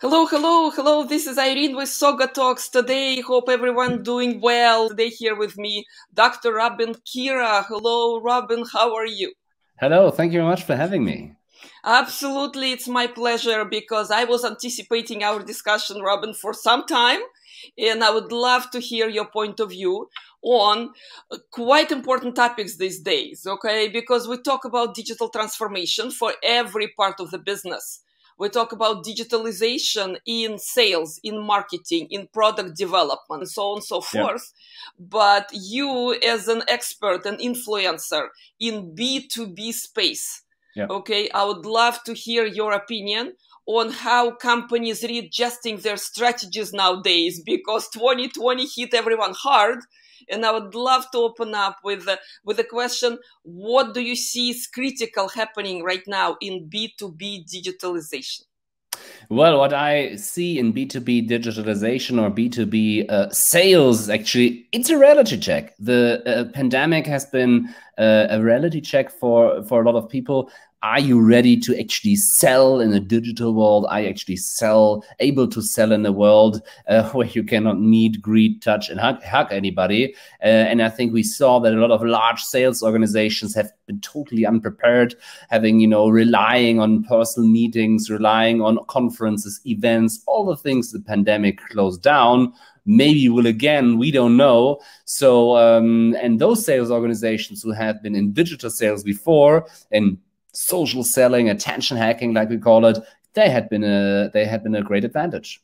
Hello, hello, hello. This is Irene with Soga Talks today. Hope everyone doing well. Today here with me, Dr. Robin Kira. Hello, Robin. How are you? Hello. Thank you very much for having me. Absolutely. It's my pleasure because I was anticipating our discussion, Robin, for some time. And I would love to hear your point of view on uh, quite important topics these days, okay? Because we talk about digital transformation for every part of the business we talk about digitalization in sales, in marketing, in product development, so on and so forth. Yeah. But you, as an expert and influencer in B2B space, yeah. okay, I would love to hear your opinion on how companies readjusting their strategies nowadays because 2020 hit everyone hard and I would love to open up with uh, with a question: What do you see is critical happening right now in B two B digitalization? Well, what I see in B two B digitalization or B two B uh, sales, actually, it's a reality check. The uh, pandemic has been uh, a reality check for for a lot of people are you ready to actually sell in a digital world? Are you actually sell able to sell in a world uh, where you cannot meet, greet, touch, and hug, hug anybody? Uh, and I think we saw that a lot of large sales organizations have been totally unprepared, having you know relying on personal meetings, relying on conferences, events, all the things the pandemic closed down maybe will again we don't know so um, and those sales organizations who have been in digital sales before and social selling, attention hacking, like we call it, they had been a they had been a great advantage.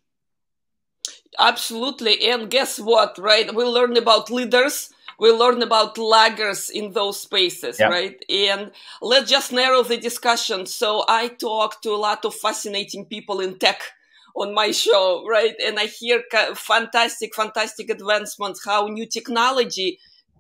Absolutely, and guess what? Right, we learn about leaders. We learn about laggers in those spaces, yeah. right? And let's just narrow the discussion. So I talk to a lot of fascinating people in tech on my show, right? And I hear fantastic, fantastic advancements, how new technology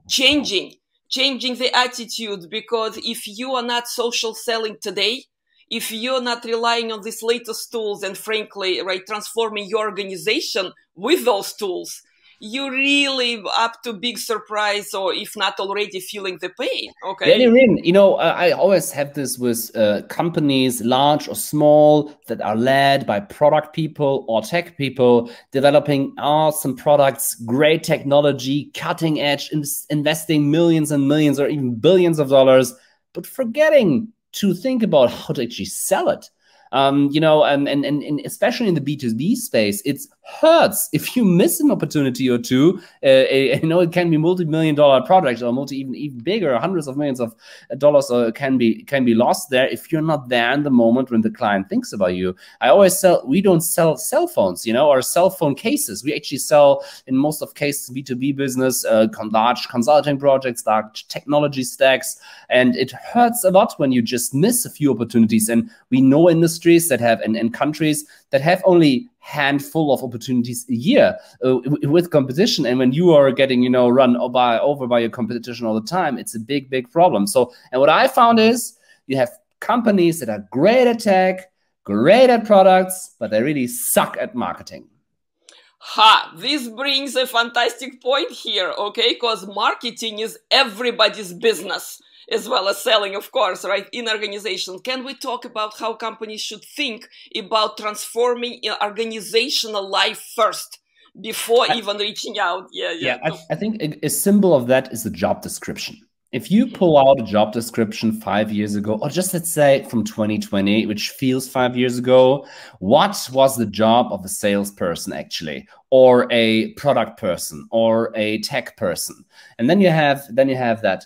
changing changing the attitude because if you are not social selling today, if you're not relying on these latest tools and frankly, right, transforming your organization with those tools, you really up to big surprise or if not already feeling the pain okay very really, you know uh, i always have this with uh, companies large or small that are led by product people or tech people developing awesome products great technology cutting edge in investing millions and millions or even billions of dollars but forgetting to think about how to actually sell it um, you know, and, and, and especially in the B2B space, it's hurts if you miss an opportunity or two. Uh, I, know it can be multi-million dollar project or multi even even bigger, hundreds of millions of dollars uh, can be can be lost there if you're not there in the moment when the client thinks about you. I always sell. We don't sell cell phones, you know, or cell phone cases. We actually sell in most of cases B two B business, uh, large consulting projects, large technology stacks, and it hurts a lot when you just miss a few opportunities. And we know industries that have and, and countries that have only handful of opportunities a year uh, with competition and when you are getting you know run by over by your competition all the time it's a big big problem so and what i found is you have companies that are great at tech great at products but they really suck at marketing Ha, this brings a fantastic point here, okay? Because marketing is everybody's business as well as selling, of course, right, in organization. Can we talk about how companies should think about transforming organizational life first? before I, even reaching out yeah yeah, yeah I, I think a, a symbol of that is the job description if you mm-hmm. pull out a job description five years ago, or just let's say from 2020, which feels five years ago, what was the job of a salesperson actually, or a product person, or a tech person? And then you have then you have that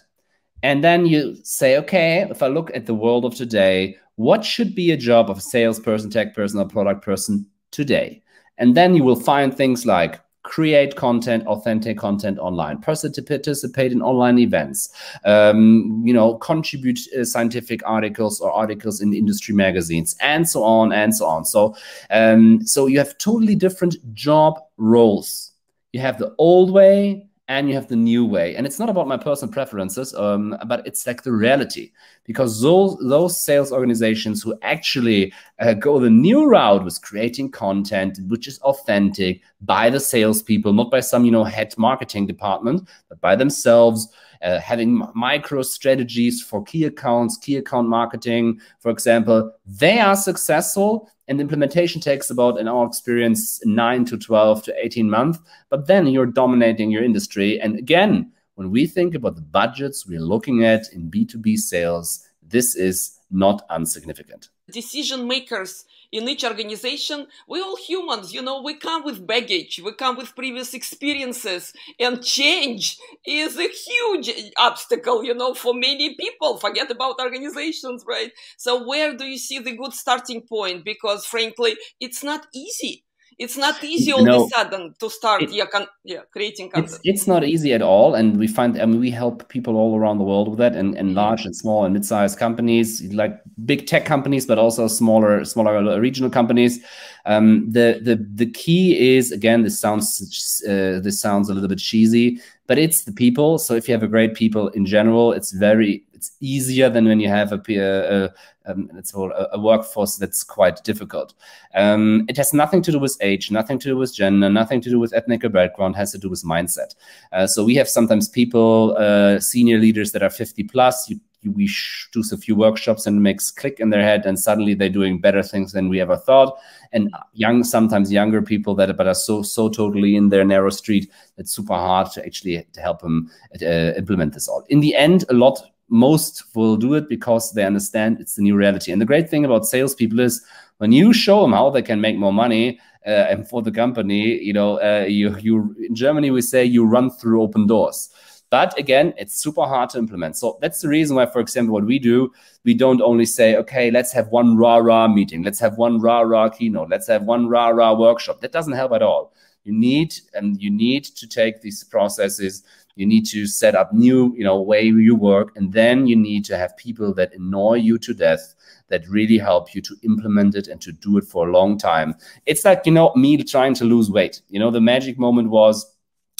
and then you say, okay, if I look at the world of today, what should be a job of a salesperson, tech person, or product person today? And then you will find things like create content, authentic content online, participate in online events, um, you know, contribute uh, scientific articles or articles in industry magazines, and so on and so on. So, um, so you have totally different job roles. You have the old way and you have the new way. And it's not about my personal preferences, um, but it's like the reality because those, those sales organizations who actually uh, go the new route with creating content, which is authentic by the salespeople, not by some, you know, head marketing department, but by themselves, uh, having micro strategies for key accounts, key account marketing, for example, they are successful and implementation takes about, in our experience, 9 to 12 to 18 months. But then you're dominating your industry. And again, when we think about the budgets we're looking at in B2B sales, this is not insignificant. Decision makers in each organization, we're all humans, you know, we come with baggage, we come with previous experiences, and change is a huge obstacle, you know, for many people. Forget about organizations, right? So, where do you see the good starting point? Because, frankly, it's not easy it's not easy all of a sudden to start it, yeah, con- yeah, creating content. It's, it's, not easy at all. And we find, I mean, we help people all around the world with that and, and mm-hmm. large and small and mid-sized companies, like big tech companies, but also smaller, smaller uh, regional companies. Um, the, the, the key is, again, this sounds, uh, this sounds a little bit cheesy, but it's the people. So if you have a great people in general, it's very it's easier than when you have a, a, let's um, call a, workforce that's quite difficult. Um, it has nothing to do with age, nothing to do with gender, nothing to do with ethnic background. Has to do with mindset. Uh, so we have sometimes people, uh, senior leaders that are 50 plus. You, you, we do a few workshops and makes click in their head, and suddenly they're doing better things than we ever thought. And young, sometimes younger people that but are so so totally in their narrow street. It's super hard to actually to help them uh, implement this all. In the end, a lot most will do it because they understand it's the new reality. And the great thing about salespeople is when you show them how they can make more money uh, and for the company, you know, uh, you, you in Germany we say you run through open doors. But again, it's super hard to implement. So that's the reason why, for example, what we do, we don't only say, okay, let's have one rah rah meeting, let's have one rah rah keynote, let's have one rah rah workshop. That doesn't help at all. You need and you need to take these processes you need to set up new you know way you work and then you need to have people that annoy you to death that really help you to implement it and to do it for a long time it's like you know me trying to lose weight you know the magic moment was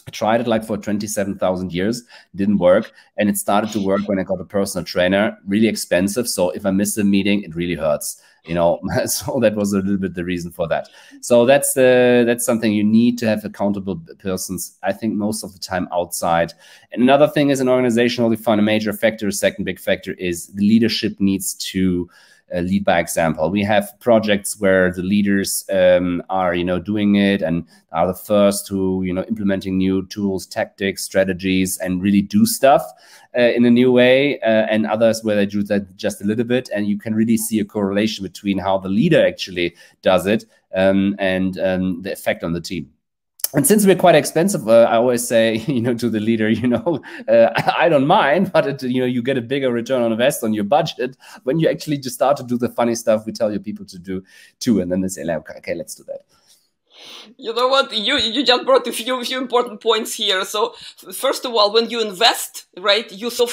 I tried it like for 27,000 years, didn't work. And it started to work when I got a personal trainer, really expensive. So if I miss a meeting, it really hurts, you know? so that was a little bit the reason for that. So that's, uh, that's something you need to have accountable persons, I think most of the time outside. And another thing is an organizationally fund, a major factor, a second big factor is the leadership needs to, uh, lead by example. We have projects where the leaders um, are, you know, doing it and are the first to, you know, implementing new tools, tactics, strategies, and really do stuff uh, in a new way. Uh, and others where they do that just a little bit, and you can really see a correlation between how the leader actually does it um, and um, the effect on the team and since we're quite expensive, uh, I always say, you know, to the leader, you know, uh, I don't mind, but it, you know, you get a bigger return on invest on your budget when you actually just start to do the funny stuff we tell your people to do too, and then they say, like, okay, okay, let's do that. You know what? You you just brought a few few important points here. So first of all, when you invest, right, you so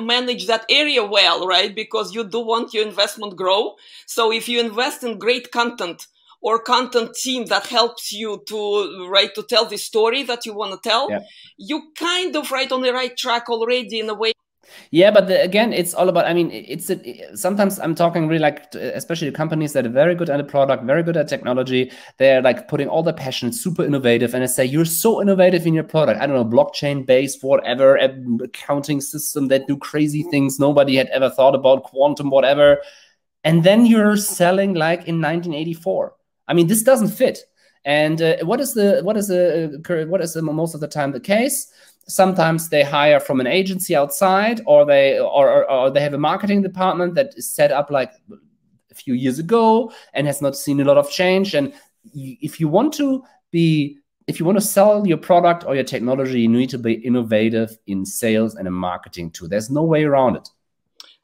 manage that area well, right, because you do want your investment grow. So if you invest in great content, or content team that helps you to write to tell the story that you want to tell yeah. you kind of write on the right track already in a way yeah but the, again it's all about i mean it's a, sometimes i'm talking really like especially companies that are very good at a product very good at technology they're like putting all their passion super innovative and i say you're so innovative in your product i don't know blockchain based whatever accounting system that do crazy things nobody had ever thought about quantum whatever and then you're selling like in 1984 I mean, this doesn't fit. And uh, what is the what is the uh, what is the, most of the time the case? Sometimes they hire from an agency outside, or they or, or, or they have a marketing department that is set up like a few years ago and has not seen a lot of change. And if you want to be if you want to sell your product or your technology, you need to be innovative in sales and in marketing too. There's no way around it.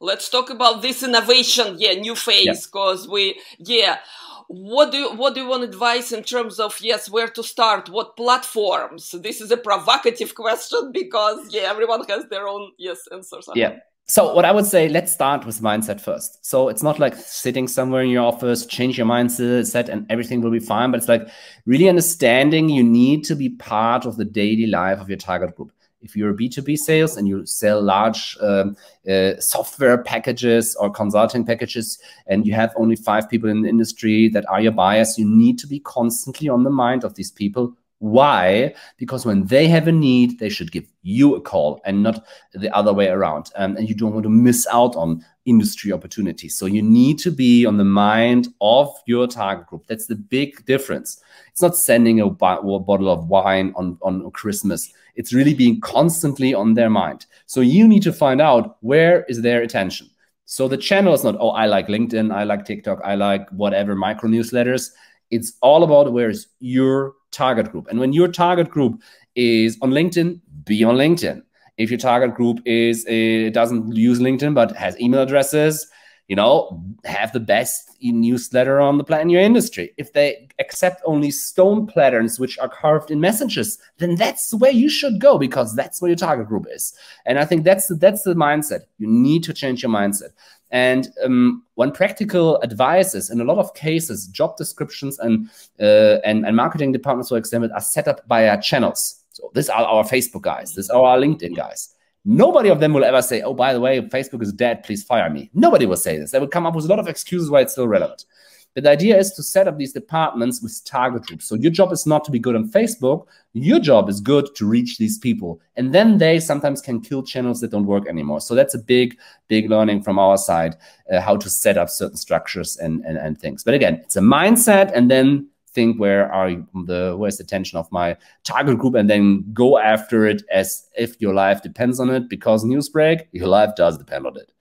Let's talk about this innovation, yeah, new phase, because yeah. we, yeah what do you, what do you want advice in terms of yes where to start what platforms this is a provocative question because yeah everyone has their own yes answers yeah so what i would say let's start with mindset first so it's not like sitting somewhere in your office change your mindset and everything will be fine but it's like really understanding you need to be part of the daily life of your target group if you're a B2B sales and you sell large um, uh, software packages or consulting packages, and you have only five people in the industry that are your buyers, you need to be constantly on the mind of these people. Why? Because when they have a need, they should give you a call and not the other way around. Um, and you don't want to miss out on industry opportunities. So you need to be on the mind of your target group. That's the big difference. It's not sending a, a bottle of wine on, on Christmas. It's really being constantly on their mind. So you need to find out where is their attention. So the channel is not, oh, I like LinkedIn, I like TikTok, I like whatever micro newsletters. It's all about where is your target group. And when your target group is on LinkedIn, be on LinkedIn if your target group is uh, doesn't use linkedin but has email addresses you know have the best newsletter on the planet in your industry if they accept only stone patterns which are carved in messages then that's where you should go because that's where your target group is and i think that's the, that's the mindset you need to change your mindset and um, one practical advice is in a lot of cases job descriptions and uh, and, and marketing departments for example are set up via channels so this are our Facebook guys. This are our LinkedIn guys. Nobody of them will ever say, oh, by the way, Facebook is dead. Please fire me. Nobody will say this. They will come up with a lot of excuses why it's still relevant. But the idea is to set up these departments with target groups. So your job is not to be good on Facebook. Your job is good to reach these people. And then they sometimes can kill channels that don't work anymore. So that's a big, big learning from our side, uh, how to set up certain structures and, and, and things. But again, it's a mindset and then think where are the where's the tension of my target group and then go after it as if your life depends on it because newsbreak your life does depend on it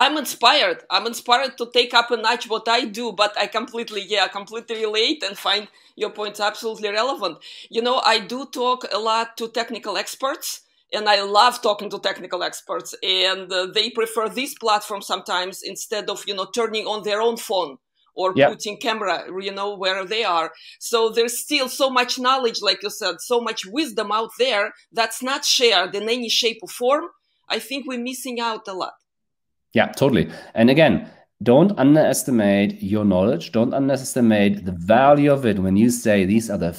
I'm inspired. I'm inspired to take up a notch what I do, but I completely, yeah, completely relate and find your points absolutely relevant. You know, I do talk a lot to technical experts and I love talking to technical experts, and uh, they prefer this platform sometimes instead of you know turning on their own phone or yep. putting camera you know where they are so there's still so much knowledge like you said so much wisdom out there that's not shared in any shape or form i think we're missing out a lot yeah totally and again don't underestimate your knowledge don't underestimate the value of it when you say these are the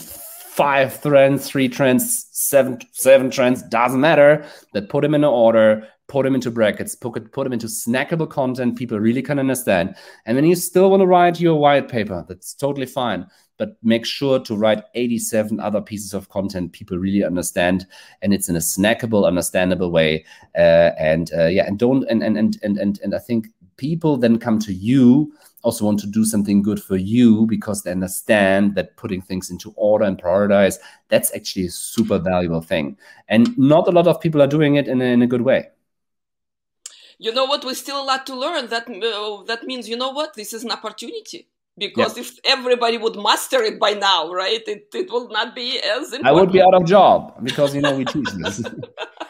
five trends, three trends, seven seven trends, doesn't matter. That put them in an order, put them into brackets, put, put them into snackable content people really can understand. And then you still want to write your white paper. That's totally fine. But make sure to write 87 other pieces of content people really understand, and it's in a snackable, understandable way. Uh, and uh, yeah, and don't and and and and and I think people then come to you also want to do something good for you because they understand that putting things into order and prioritize that's actually a super valuable thing and not a lot of people are doing it in a, in a good way you know what we still a lot to learn that uh, that means you know what this is an opportunity because yeah. if everybody would master it by now right it, it will not be as important. i would be out of job because you know we teach this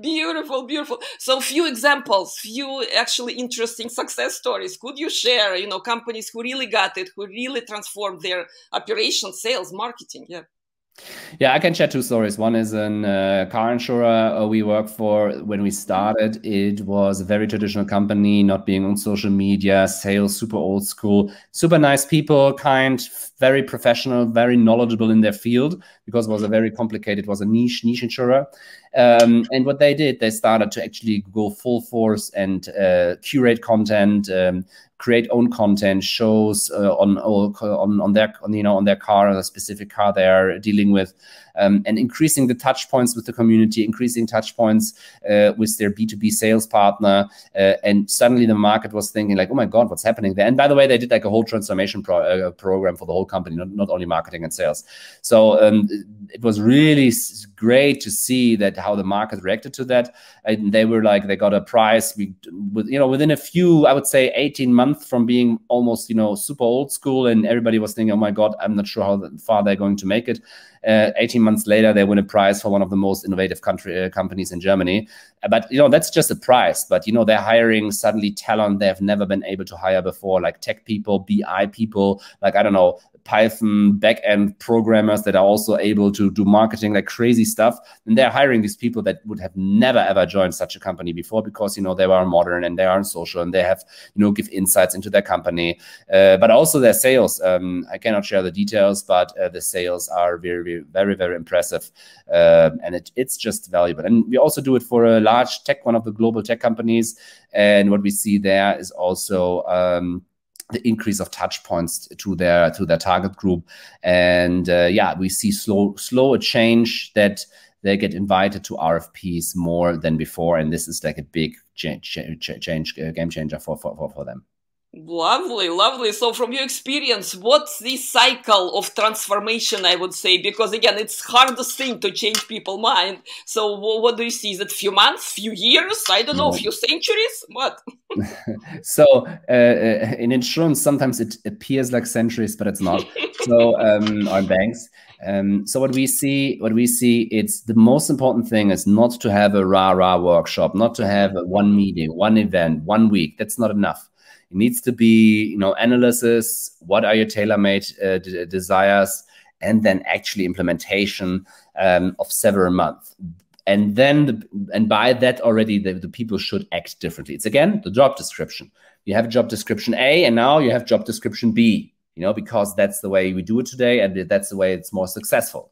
beautiful, beautiful. So few examples, few actually interesting success stories. Could you share, you know, companies who really got it, who really transformed their operations, sales, marketing? Yeah. Yeah, I can share two stories. One is an uh, car insurer uh, we work for. When we started, it was a very traditional company, not being on social media, sales, super old school, super nice people, kind, very professional, very knowledgeable in their field because it was a mm-hmm. very complicated, it was a niche niche insurer. Um, and what they did, they started to actually go full force and uh, curate content, um, create own content, shows uh, on on on their on, you know on their car, a specific car they are dealing with um, and increasing the touch points with the community, increasing touch points uh, with their B2B sales partner. Uh, and suddenly the market was thinking like, oh my God, what's happening there? And by the way, they did like a whole transformation pro uh, program for the whole company, not, not only marketing and sales. So um, it was really great to see that how the market reacted to that. And they were like, they got a price. We, with, you know, within a few, I would say 18 months from being almost, you know, super old school and everybody was thinking, oh my God, I'm not sure how far they're going to make it uh, 18 months later they win a prize for one of the most innovative country uh, companies in germany uh, but you know that's just a prize but you know they're hiring suddenly talent they have never been able to hire before like tech people bi people like i don't know Python backend programmers that are also able to do marketing like crazy stuff. And they're hiring these people that would have never ever joined such a company before because you know they are modern and they are social and they have you know give insights into their company. Uh, but also their sales. Um, I cannot share the details, but uh, the sales are very very very, very, impressive. Um, and it, it's just valuable. And we also do it for a large tech, one of the global tech companies. And what we see there is also. Um, the increase of touch points to their to their target group and uh, yeah we see slow slow a change that they get invited to rfps more than before and this is like a big change, change, change uh, game changer for for for them Lovely, lovely. So, from your experience, what's the cycle of transformation? I would say because again, it's hardest thing to change people's mind. So, what do you see? Is it few months, few years? I don't know, few centuries? What? so, uh, uh, in insurance, sometimes it appears like centuries, but it's not. so, um, on banks. Um, so what we see, what we see, it's the most important thing is not to have a rah rah workshop, not to have one meeting, one event, one week. That's not enough it needs to be, you know, analysis. What are your tailor-made uh, desires? And then actually implementation um, of several months. And then, the, and by that already, the, the people should act differently. It's again the job description. You have job description A, and now you have job description B. You know, because that's the way we do it today, and that's the way it's more successful.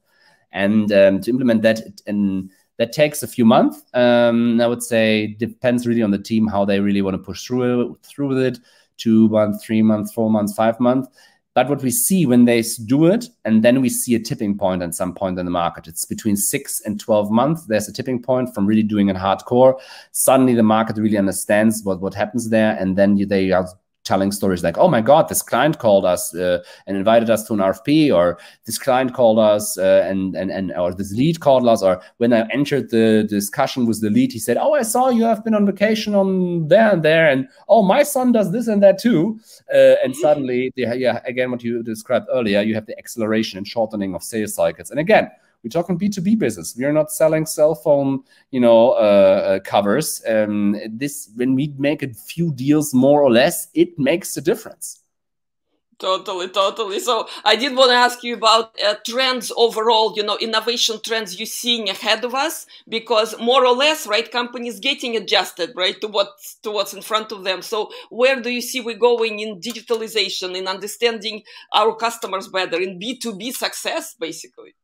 And um, to implement that in that takes a few months. Um, I would say depends really on the team how they really want to push through it, through with it. Two months, three months, four months, five months. But what we see when they do it, and then we see a tipping point at some point in the market. It's between six and 12 months. There's a tipping point from really doing it hardcore. Suddenly the market really understands what, what happens there. And then you, they are telling stories like, "Oh my God, this client called us uh, and invited us to an RFP," or "This client called us uh, and and and," or "This lead called us," or "When I entered the discussion with the lead, he said, "Oh, I saw you have been on vacation on there and there," and "Oh, my son does this and that too," uh, and suddenly, yeah, again, what you described earlier, you have the acceleration and shortening of sales cycles, and again. We talk on B2B business. We are not selling cell phone, you know, uh, uh, covers. Um, this when we make a few deals more or less, it makes a difference. Totally, totally. So I did want to ask you about uh, trends overall, you know, innovation trends you're seeing ahead of us, because more or less, right, companies getting adjusted, right, to what's, to what's in front of them. So where do you see we're going in digitalization, in understanding our customers better, in B2B success, basically?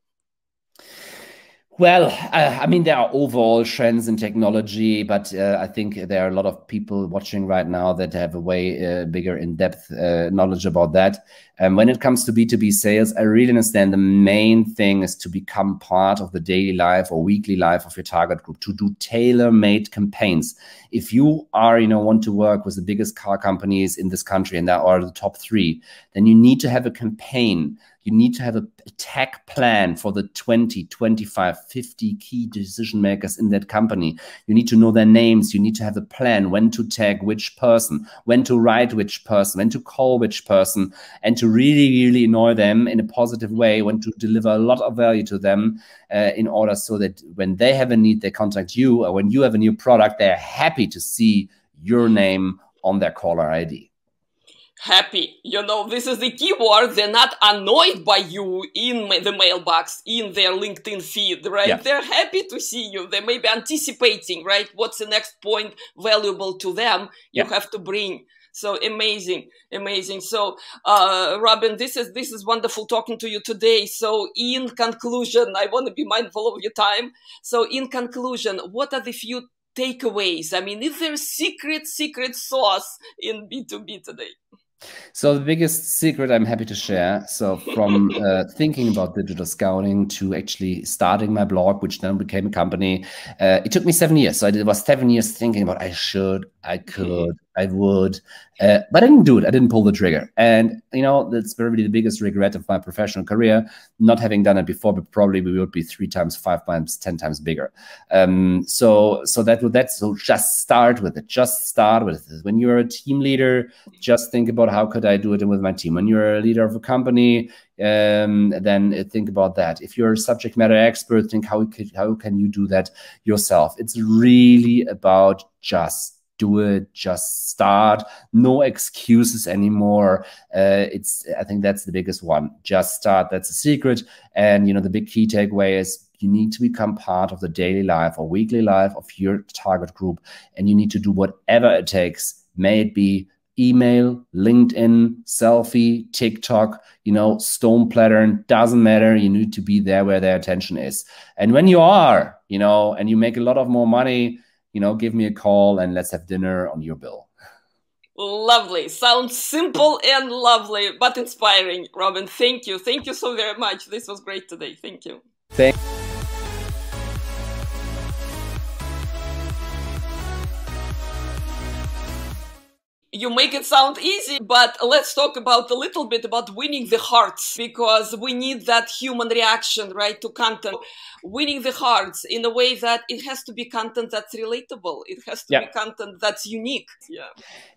Well, uh, I mean, there are overall trends in technology, but uh, I think there are a lot of people watching right now that have a way uh, bigger in depth uh, knowledge about that. And when it comes to B2B sales, I really understand the main thing is to become part of the daily life or weekly life of your target group, to do tailor made campaigns. If you are, you know, want to work with the biggest car companies in this country and there are the top three, then you need to have a campaign you need to have a tag plan for the 20, 25, 50 key decision makers in that company. You need to know their names. You need to have a plan when to tag which person, when to write which person, when to call which person, and to really, really annoy them in a positive way, when to deliver a lot of value to them uh, in order so that when they have a need, they contact you, or when you have a new product, they're happy to see your name on their caller ID happy. You know, this is the keyword. They're not annoyed by you in the mailbox, in their LinkedIn feed, right? Yeah. They're happy to see you. They may be anticipating, right? What's the next point valuable to them yeah. you have to bring? So amazing, amazing. So, uh, Robin, this is this is wonderful talking to you today. So, in conclusion, I want to be mindful of your time. So, in conclusion, what are the few takeaways? I mean, is there a secret secret sauce in B two B today? So the biggest secret I'm happy to share. So from uh, thinking about digital scouting to actually starting my blog, which then became a company, uh, it took me seven years. So I did, was seven years thinking about I should, I mm-hmm. could, I would, uh, but I didn't do it. I didn't pull the trigger, and you know that's probably the biggest regret of my professional career, not having done it before. But probably we would be three times, five times, ten times bigger. Um, so, so that would that. So just start with it. Just start with it. When you're a team leader, just think about how could I do it with my team. When you're a leader of a company, um, then think about that. If you're a subject matter expert, think how could, how can you do that yourself. It's really about just do it, just start. No excuses anymore. Uh, it's I think that's the biggest one. Just start. That's a secret. And you know the big key takeaway is you need to become part of the daily life or weekly life of your target group, and you need to do whatever it takes. May it be email, LinkedIn, selfie, TikTok, you know, stone pattern, doesn't matter. You need to be there where their attention is. And when you are, you know, and you make a lot of more money you know, give me a call and let's have dinner on your bill. Lovely. Sounds simple and lovely, but inspiring. Robin, thank you. Thank you so very much. This was great today. Thank you. Thank you make it sound easy, but let's talk about a little bit about winning the hearts because we need that human reaction, right, to content. Winning the hearts in a way that it has to be content that's relatable. It has to yeah. be content that's unique. Yeah.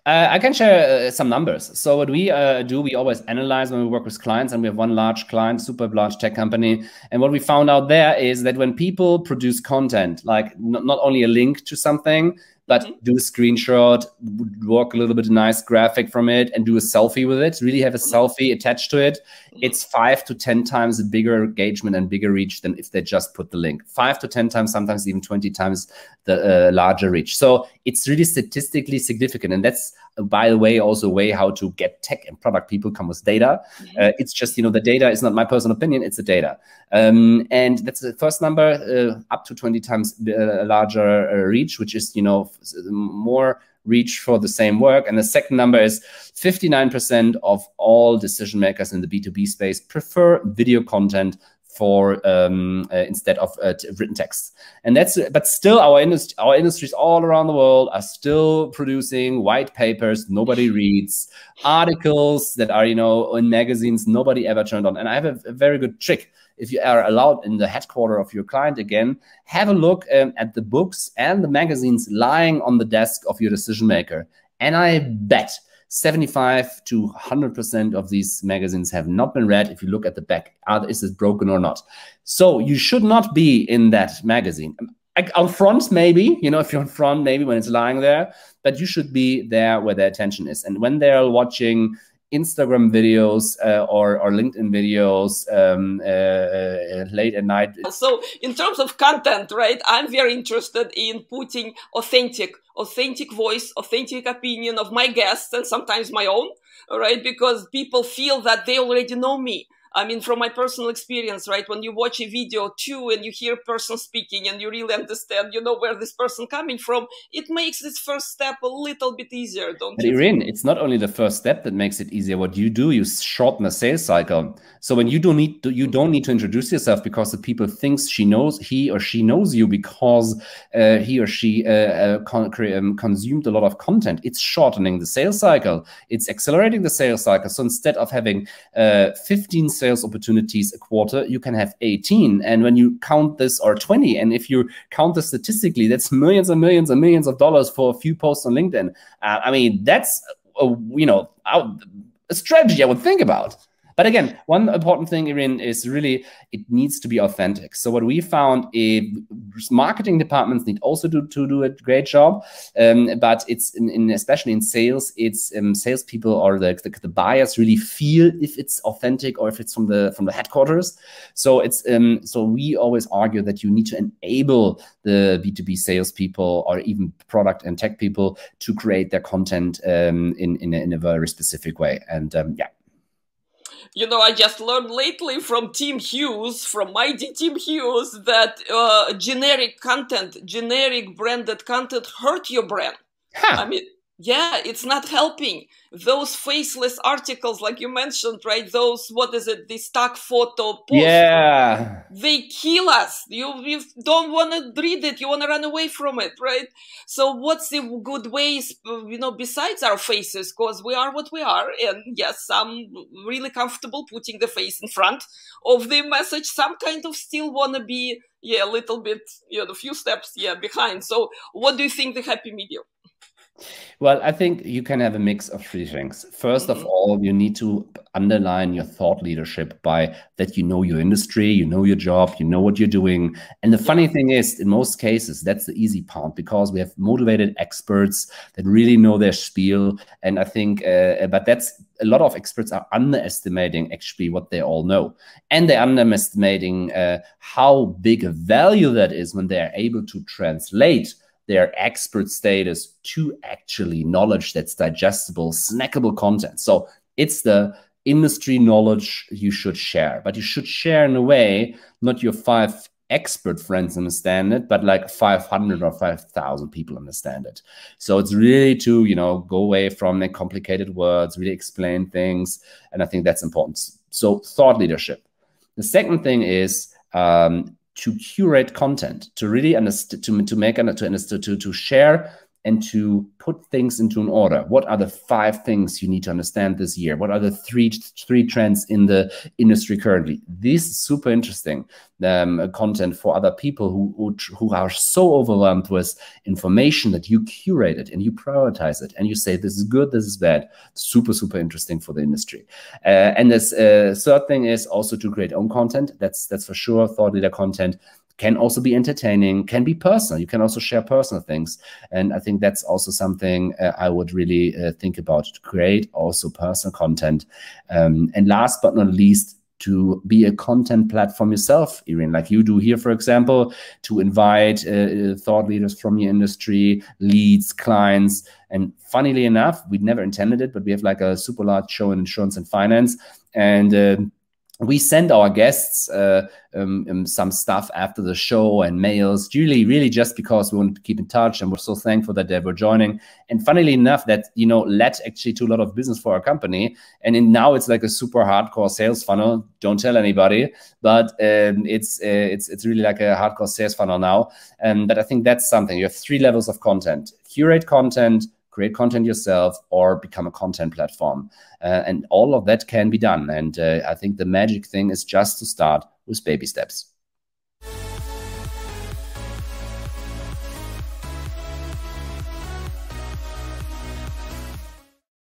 Uh, I can share uh, some numbers. So what we uh, do, we always analyze when we work with clients, and we have one large client, super large tech company, and what we found out there is that when people produce content, like not only a link to something, but mm-hmm. do a screenshot, work a little bit nice graphic from it, and do a selfie with it. Really have a mm-hmm. selfie attached to it. Mm-hmm. It's five to ten times a bigger engagement and bigger reach than if they just put the link. Five to ten times, sometimes even twenty times the uh, larger reach. So it's really statistically significant, and that's by the way also a way how to get tech and product people come with data. Mm-hmm. Uh, it's just you know the data is not my personal opinion; it's the data, um, and that's the first number uh, up to twenty times uh, larger uh, reach, which is you know more reach for the same work. And the second number is 59% of all decision makers in the B2B space prefer video content for um, uh, instead of uh, written text. And that's but still our industry our industries all around the world are still producing white papers nobody reads, articles that are you know in magazines nobody ever turned on. And I have a, a very good trick if you are allowed in the headquarter of your client again, have a look um, at the books and the magazines lying on the desk of your decision maker. And I bet 75 to 100% of these magazines have not been read if you look at the back. Is it broken or not? So you should not be in that magazine. Um, like on front, maybe, you know, if you're on front, maybe when it's lying there, but you should be there where their attention is. And when they're watching, Instagram videos uh, or, or LinkedIn videos um, uh, uh, late at night. So in terms of content, right, I'm very interested in putting authentic, authentic voice, authentic opinion of my guests and sometimes my own, right? Because people feel that they already know me I mean, from my personal experience, right? When you watch a video too and you hear a person speaking and you really understand, you know, where this person coming from, it makes this first step a little bit easier, don't but you? Irene, it's not only the first step that makes it easier. What you do, you shorten the sales cycle. So when you don't need to, you don't need to introduce yourself because the people thinks she knows he or she knows you because uh, he or she uh, uh, um, consumed a lot of content. It's shortening the sales cycle. It's accelerating the sales cycle. So instead of having uh, 15 sales opportunities a quarter, you can have 18. And when you count this, or 20, and if you count this statistically, that's millions and millions and millions of dollars for a few posts on LinkedIn. Uh, I mean, that's, a, you know, a strategy I would think about. But again, one important thing, Irene, is really it needs to be authentic. So what we found is eh, marketing departments need also to, to do a great job, um, but it's in, in, especially in sales, it's um, salespeople or the, the, the, buyers really feel if it's authentic or if it's from the from the headquarters. So it's um, so we always argue that you need to enable the B two B salespeople or even product and tech people to create their content um, in in a, in a very specific way. And um, yeah, you know, I just learned lately from Tim Hughes, from mighty Tim Hughes, that uh, generic content, generic branded content hurt your brand. Huh. I mean, yeah it's not helping those faceless articles like you mentioned right those what is it the stock photo post, yeah they kill us you, you don't want to read it you want to run away from it right so what's the good ways you know besides our faces because we are what we are and yes some really comfortable putting the face in front of the message some kind of still want to be yeah a little bit you know a few steps yeah behind so what do you think the happy medium well, I think you can have a mix of three things. 1st of mm-hmm. all, you need to underline your thought leadership by that you know your industry, you know your job, you know what you're doing. And the funny thing is, in most cases, that's the easy part because we have motivated experts that really know their spiel. And I think, uh, uh, but that's a lot of experts are underestimating actually what they all know. And they're underestimating uh, how big a value that is when they're able to translate their expert status to actually knowledge that's digestible, snackable content. So it's the industry knowledge you should share, but you should share in a way, not your five expert friends understand it, but like 500 or 5,000 people understand it. So it's really to, you know, go away from the complicated words, really explain things. And I think that's important. So thought leadership. The second thing is um, to curate content, to really understand, to, to make, to, to, to share and to put things into an order. What are the five things you need to understand this year? What are the three three trends in the industry currently? This is super interesting um, content for other people who, who, who are so overwhelmed with information that you curate it and you prioritize it and you say this is good, this is bad. Super super interesting for the industry. Uh, and this uh, third thing is also to create own content. That's that's for sure thought leader content can also be entertaining, can be personal. You can also share personal things. And I think that's also something uh, I would really uh, think about to create also personal content. Um, and last but not least, to be a content platform yourself, Irene, like you do here, for example, to invite uh, uh thought leaders from your industry, leads, clients. And funnily enough, we never intended it, but we have like a super large show in insurance and finance. And um, we send our guests uh, um, um, some stuff after the show and mails, really, really just because we want to keep in touch and we're so thankful that they were joining. And funnily enough, that you know led actually to a lot of business for our company. And in, now it's like a super hardcore sales funnel. Don't tell anybody, but um, it's uh, it's it's really like a hardcore sales funnel now. And but I think that's something. You have three levels of content: curate content, create content yourself, or become a content platform. Uh, and all of that can be done. And uh, I think the magic thing is just to start with baby steps.